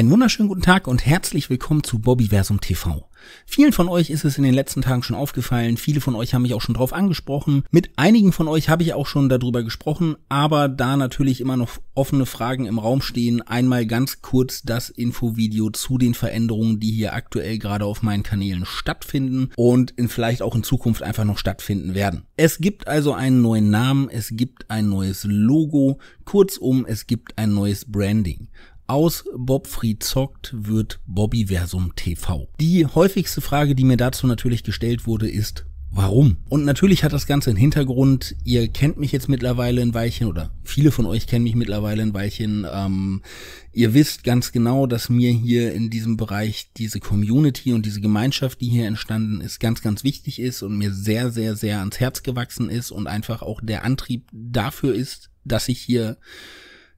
Einen wunderschönen guten Tag und herzlich willkommen zu Bobbyversum TV. Vielen von euch ist es in den letzten Tagen schon aufgefallen, viele von euch haben mich auch schon drauf angesprochen, mit einigen von euch habe ich auch schon darüber gesprochen, aber da natürlich immer noch offene Fragen im Raum stehen, einmal ganz kurz das Infovideo zu den Veränderungen, die hier aktuell gerade auf meinen Kanälen stattfinden und in vielleicht auch in Zukunft einfach noch stattfinden werden. Es gibt also einen neuen Namen, es gibt ein neues Logo, kurzum es gibt ein neues Branding. Aus Bobfried zockt wird Bobbyversum TV. Die häufigste Frage, die mir dazu natürlich gestellt wurde, ist, Warum? Und natürlich hat das Ganze einen Hintergrund. Ihr kennt mich jetzt mittlerweile ein Weilchen oder viele von euch kennen mich mittlerweile ein Weilchen. Ähm, ihr wisst ganz genau, dass mir hier in diesem Bereich diese Community und diese Gemeinschaft, die hier entstanden ist, ganz, ganz wichtig ist und mir sehr, sehr, sehr ans Herz gewachsen ist und einfach auch der Antrieb dafür ist, dass ich hier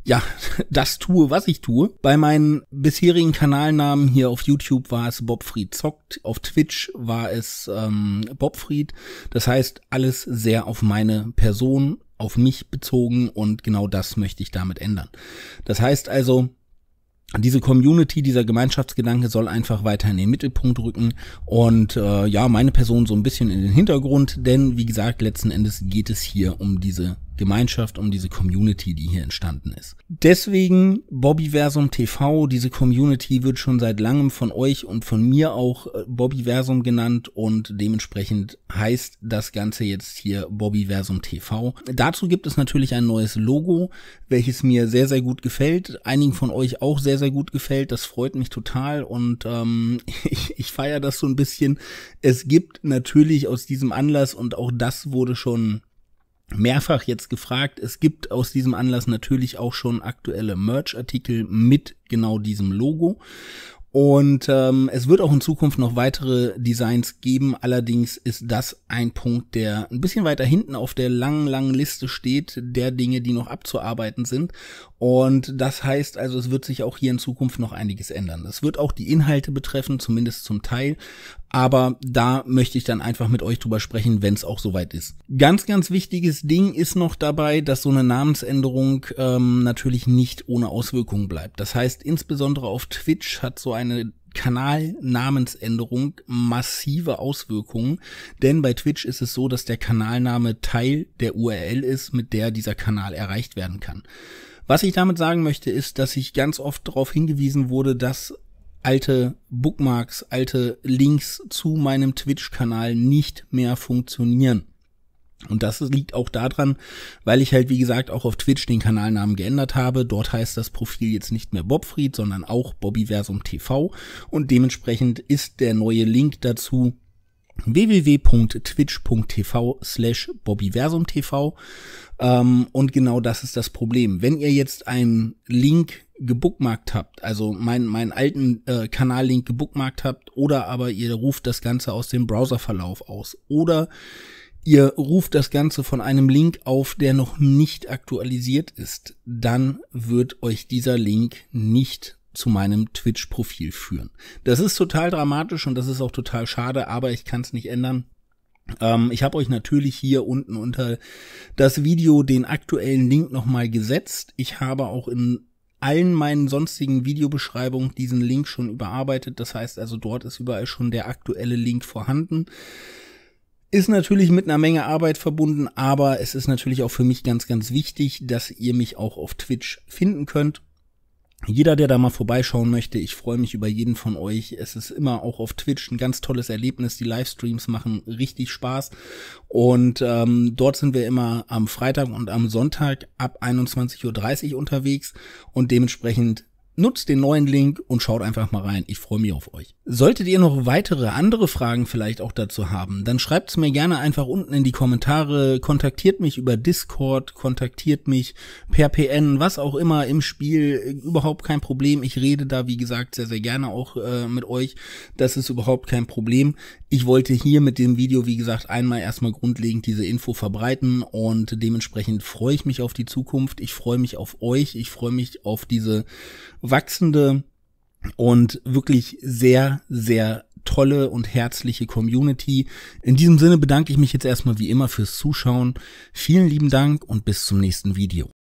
ja, das tue, was ich tue. Bei meinen bisherigen Kanalnamen hier auf YouTube war es Bobfried Zockt, auf Twitch war es ähm, Bobfried. Das heißt, alles sehr auf meine Person, auf mich bezogen und genau das möchte ich damit ändern. Das heißt also, diese Community, dieser Gemeinschaftsgedanke soll einfach weiter in den Mittelpunkt rücken und äh, ja, meine Person so ein bisschen in den Hintergrund, denn wie gesagt, letzten Endes geht es hier um diese Gemeinschaft, um diese Community, die hier entstanden ist. Deswegen Bobbyversum TV, diese Community wird schon seit langem von euch und von mir auch äh, Bobbyversum genannt und dementsprechend heißt das Ganze jetzt hier Bobbyversum TV. Dazu gibt es natürlich ein neues Logo, welches mir sehr, sehr gut gefällt, einigen von euch auch sehr, sehr gut gefällt. Das freut mich total und ähm, ich, ich feiere das so ein bisschen. Es gibt natürlich aus diesem Anlass und auch das wurde schon mehrfach jetzt gefragt. Es gibt aus diesem Anlass natürlich auch schon aktuelle Merch-Artikel mit genau diesem Logo. Und ähm, es wird auch in Zukunft noch weitere Designs geben. Allerdings ist das ein Punkt, der ein bisschen weiter hinten auf der langen, langen Liste steht, der Dinge, die noch abzuarbeiten sind. Und das heißt also, es wird sich auch hier in Zukunft noch einiges ändern. Es wird auch die Inhalte betreffen, zumindest zum Teil aber da möchte ich dann einfach mit euch drüber sprechen, wenn es auch soweit ist. Ganz, ganz wichtiges Ding ist noch dabei, dass so eine Namensänderung ähm, natürlich nicht ohne Auswirkungen bleibt. Das heißt, insbesondere auf Twitch hat so eine Kanalnamensänderung massive Auswirkungen, denn bei Twitch ist es so, dass der Kanalname Teil der URL ist, mit der dieser Kanal erreicht werden kann. Was ich damit sagen möchte, ist, dass ich ganz oft darauf hingewiesen wurde, dass alte Bookmarks, alte Links zu meinem Twitch-Kanal nicht mehr funktionieren. Und das liegt auch daran, weil ich halt, wie gesagt, auch auf Twitch den Kanalnamen geändert habe. Dort heißt das Profil jetzt nicht mehr Bobfried, sondern auch Bobbyversum TV. Und dementsprechend ist der neue Link dazu www.twitch.tv slash bobbyversumtv ähm, und genau das ist das Problem. Wenn ihr jetzt einen Link gebookmarkt habt, also meinen meinen alten äh, Kanallink gebookmarkt habt oder aber ihr ruft das Ganze aus dem Browserverlauf aus oder ihr ruft das Ganze von einem Link auf, der noch nicht aktualisiert ist, dann wird euch dieser Link nicht zu meinem Twitch-Profil führen. Das ist total dramatisch und das ist auch total schade, aber ich kann es nicht ändern. Ähm, ich habe euch natürlich hier unten unter das Video den aktuellen Link nochmal gesetzt. Ich habe auch in allen meinen sonstigen Videobeschreibungen diesen Link schon überarbeitet. Das heißt also, dort ist überall schon der aktuelle Link vorhanden. Ist natürlich mit einer Menge Arbeit verbunden, aber es ist natürlich auch für mich ganz, ganz wichtig, dass ihr mich auch auf Twitch finden könnt. Jeder, der da mal vorbeischauen möchte, ich freue mich über jeden von euch. Es ist immer auch auf Twitch ein ganz tolles Erlebnis. Die Livestreams machen richtig Spaß. Und ähm, dort sind wir immer am Freitag und am Sonntag ab 21.30 Uhr unterwegs. Und dementsprechend Nutzt den neuen Link und schaut einfach mal rein. Ich freue mich auf euch. Solltet ihr noch weitere andere Fragen vielleicht auch dazu haben, dann schreibt es mir gerne einfach unten in die Kommentare, kontaktiert mich über Discord, kontaktiert mich per PN, was auch immer im Spiel, überhaupt kein Problem. Ich rede da, wie gesagt, sehr, sehr gerne auch äh, mit euch. Das ist überhaupt kein Problem. Ich wollte hier mit dem Video, wie gesagt, einmal erstmal grundlegend diese Info verbreiten und dementsprechend freue ich mich auf die Zukunft. Ich freue mich auf euch. Ich freue mich auf diese wachsende und wirklich sehr, sehr tolle und herzliche Community. In diesem Sinne bedanke ich mich jetzt erstmal wie immer fürs Zuschauen. Vielen lieben Dank und bis zum nächsten Video.